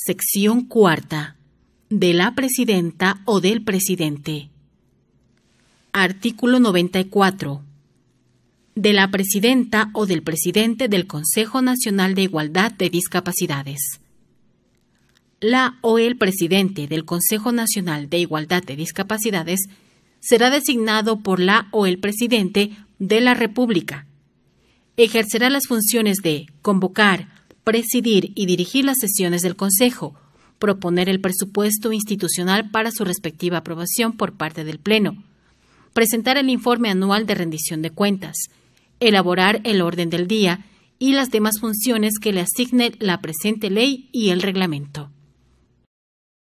Sección cuarta. De la presidenta o del presidente. Artículo 94. De la presidenta o del presidente del Consejo Nacional de Igualdad de Discapacidades. La o el presidente del Consejo Nacional de Igualdad de Discapacidades será designado por la o el presidente de la República. Ejercerá las funciones de convocar, presidir y dirigir las sesiones del Consejo, proponer el presupuesto institucional para su respectiva aprobación por parte del Pleno, presentar el informe anual de rendición de cuentas, elaborar el orden del día y las demás funciones que le asigne la presente ley y el reglamento.